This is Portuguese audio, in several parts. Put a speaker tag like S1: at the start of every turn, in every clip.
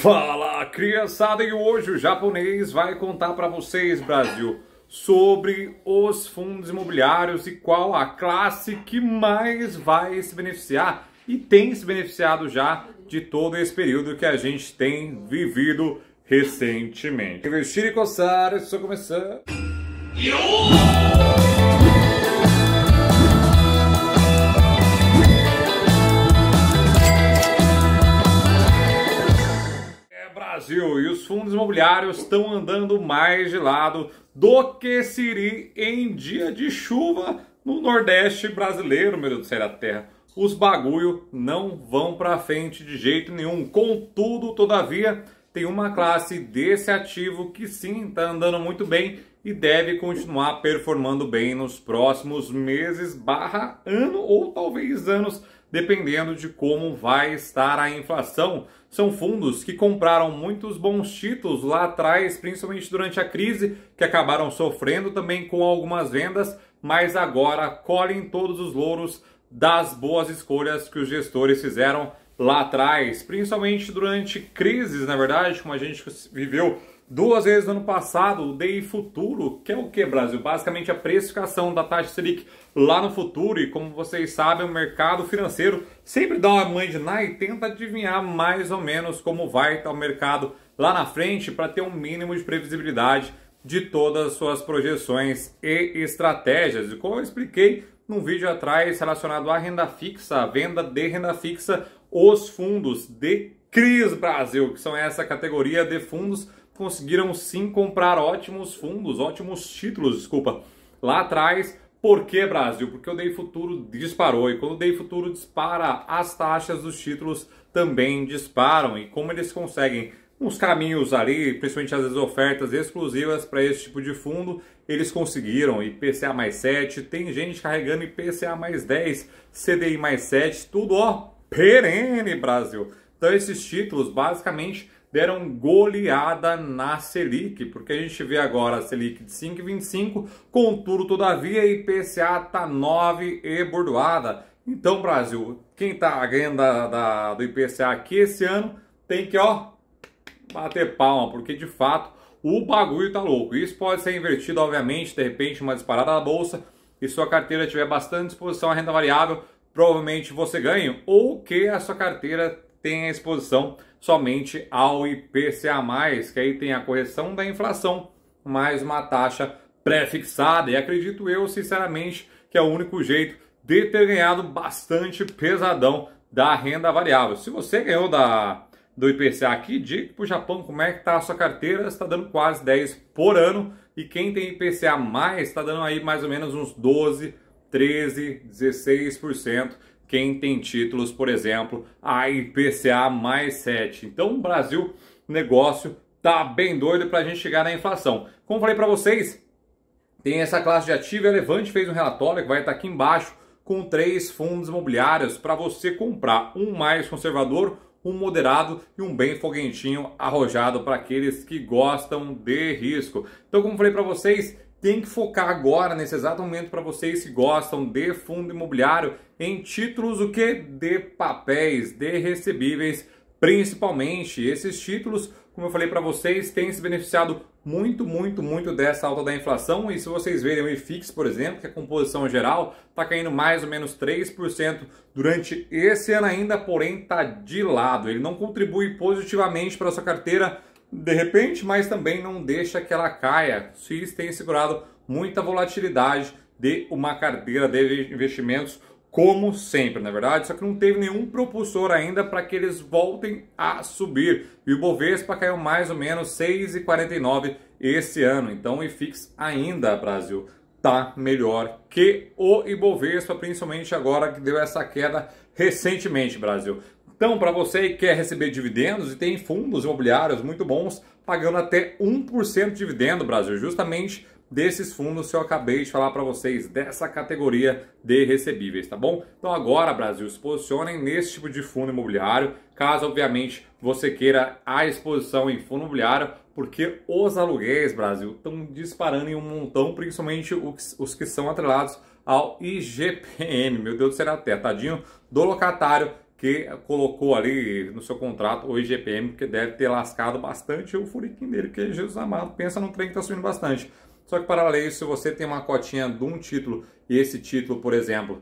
S1: Fala, criançada! E hoje o japonês vai contar para vocês, Brasil, sobre os fundos imobiliários e qual a classe que mais vai se beneficiar e tem se beneficiado já de todo esse período que a gente tem vivido recentemente. Investir e coçar, só começando. os fundos imobiliários estão andando mais de lado do que siri em dia de chuva no Nordeste brasileiro, meu Deus do céu da terra. Os bagulho não vão para frente de jeito nenhum. Contudo, todavia, tem uma classe desse ativo que sim está andando muito bem e deve continuar performando bem nos próximos meses, barra ano ou talvez anos, dependendo de como vai estar a inflação. São fundos que compraram muitos bons títulos lá atrás, principalmente durante a crise, que acabaram sofrendo também com algumas vendas, mas agora colhem todos os louros das boas escolhas que os gestores fizeram lá atrás, principalmente durante crises, na verdade, como a gente viveu Duas vezes no ano passado, o DI Futuro, que é o que, Brasil? Basicamente a precificação da taxa Selic lá no futuro. E como vocês sabem, o mercado financeiro sempre dá uma mãe de ná e tenta adivinhar mais ou menos como vai estar o mercado lá na frente para ter um mínimo de previsibilidade de todas as suas projeções e estratégias. E como eu expliquei num vídeo atrás relacionado à renda fixa, à venda de renda fixa, os fundos de CRIs Brasil, que são essa categoria de fundos, conseguiram sim comprar ótimos fundos, ótimos títulos, desculpa, lá atrás. Por que Brasil? Porque o DEI Futuro disparou e quando o DEI Futuro dispara, as taxas dos títulos também disparam. E como eles conseguem uns caminhos ali, principalmente as ofertas exclusivas para esse tipo de fundo, eles conseguiram IPCA mais 7, tem gente carregando IPCA mais 10, CDI mais 7, tudo ó, perene, Brasil. Então, esses títulos basicamente deram goleada na Selic, porque a gente vê agora a Selic de 5,25, contudo, todavia, IPCA tá 9 e bordoada. Então, Brasil, quem tá ganhando da, da, do IPCA aqui esse ano tem que, ó, bater palma, porque de fato o bagulho tá louco. Isso pode ser invertido, obviamente, de repente, uma disparada na bolsa e sua carteira tiver bastante exposição à renda variável, provavelmente você ganhe ou que a sua carteira tenha exposição somente ao IPCA+, que aí tem a correção da inflação mais uma taxa pré-fixada. E acredito eu, sinceramente, que é o único jeito de ter ganhado bastante pesadão da renda variável. Se você ganhou da do IPCA aqui, diga para o Japão como é que está a sua carteira, está dando quase 10 por ano, e quem tem IPCA mais está dando aí mais ou menos uns 12 13, 16% quem tem títulos, por exemplo, a IPCA mais 7. Então, o Brasil, negócio tá bem doido para a gente chegar na inflação. Como falei para vocês, tem essa classe de ativo, a Levante fez um relatório que vai estar tá aqui embaixo com três fundos imobiliários para você comprar, um mais conservador, um moderado e um bem foguentinho arrojado para aqueles que gostam de risco. Então, como falei para vocês, tem que focar agora, nesse exato momento, para vocês que gostam de fundo imobiliário, em títulos o que? De papéis, de recebíveis, principalmente. Esses títulos, como eu falei para vocês, têm se beneficiado muito, muito, muito dessa alta da inflação. E se vocês verem o IFIX, por exemplo, que é a composição geral está caindo mais ou menos 3% durante esse ano ainda, porém está de lado. Ele não contribui positivamente para a sua carteira de repente, mas também não deixa que ela caia. Os FIIs segurado muita volatilidade de uma carteira de investimentos, como sempre, na é verdade, só que não teve nenhum propulsor ainda para que eles voltem a subir. E o Bovespa caiu mais ou menos 6,49 esse ano. Então, o IFIX ainda, Brasil, tá melhor que o Ibovespa, principalmente agora que deu essa queda recentemente, Brasil. Então, para você que quer receber dividendos e tem fundos imobiliários muito bons, pagando até 1% de dividendo, Brasil, justamente desses fundos que eu acabei de falar para vocês, dessa categoria de recebíveis, tá bom? Então agora, Brasil, se posicionem nesse tipo de fundo imobiliário, caso obviamente você queira a exposição em fundo imobiliário, porque os aluguéis, Brasil, estão disparando em um montão, principalmente os que são atrelados ao IGPM, meu Deus do céu, até tadinho do locatário que colocou ali no seu contrato o IGPM, porque deve ter lascado bastante o furiquinho dele, porque Jesus amado pensa num trem que está subindo bastante. Só que, para além se você tem uma cotinha de um título e esse título, por exemplo,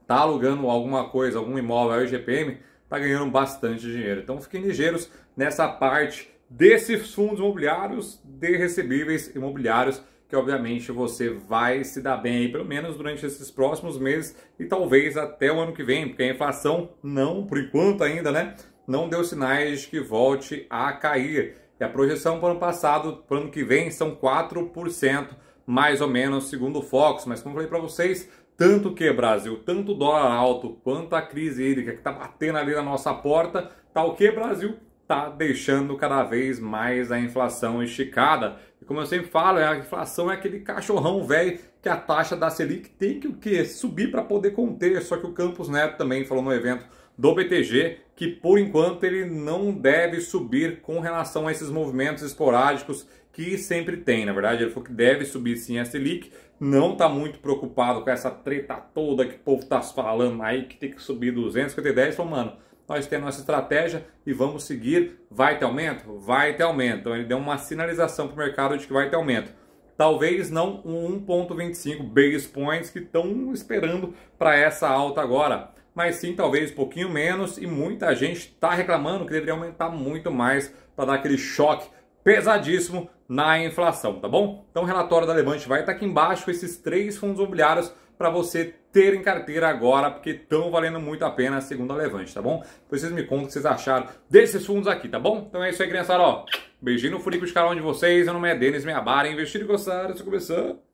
S1: está alugando alguma coisa, algum imóvel ao é IGPM, está ganhando bastante dinheiro. Então, fiquem ligeiros nessa parte desses fundos imobiliários de recebíveis imobiliários que obviamente você vai se dar bem aí, pelo menos durante esses próximos meses e talvez até o ano que vem, porque a inflação não, por enquanto ainda, né, não deu sinais de que volte a cair. E a projeção para o ano passado, para o ano que vem, são 4%, mais ou menos, segundo o Fox. Mas como falei para vocês, tanto que Brasil, tanto dólar alto, quanto a crise hídrica que está batendo ali na nossa porta, tá o que Brasil? está deixando cada vez mais a inflação esticada. E como eu sempre falo, é, a inflação é aquele cachorrão velho que a taxa da Selic tem que o quê? subir para poder conter. Só que o Campos Neto também falou no evento do BTG que por enquanto ele não deve subir com relação a esses movimentos esporádicos que sempre tem, na verdade, ele falou que deve subir sim a Selic, não está muito preocupado com essa treta toda que o povo está falando aí, que tem que subir 250 e falou, mano, nós temos nossa estratégia e vamos seguir. Vai ter aumento? Vai ter aumento. Então ele deu uma sinalização para o mercado de que vai ter aumento. Talvez não um 1,25 base points que estão esperando para essa alta agora mas sim talvez um pouquinho menos e muita gente está reclamando que deveria aumentar muito mais para dar aquele choque pesadíssimo na inflação, tá bom? Então o relatório da Levante vai estar tá aqui embaixo, esses três fundos imobiliários para você ter em carteira agora, porque estão valendo muito a pena segundo a Levante, tá bom? Depois vocês me contam o que vocês acharam desses fundos aqui, tá bom? Então é isso aí, criançada, ó. Beijinho no furico de carol de vocês, meu nome é Denis Meabara, investir e gostar, Eu começar...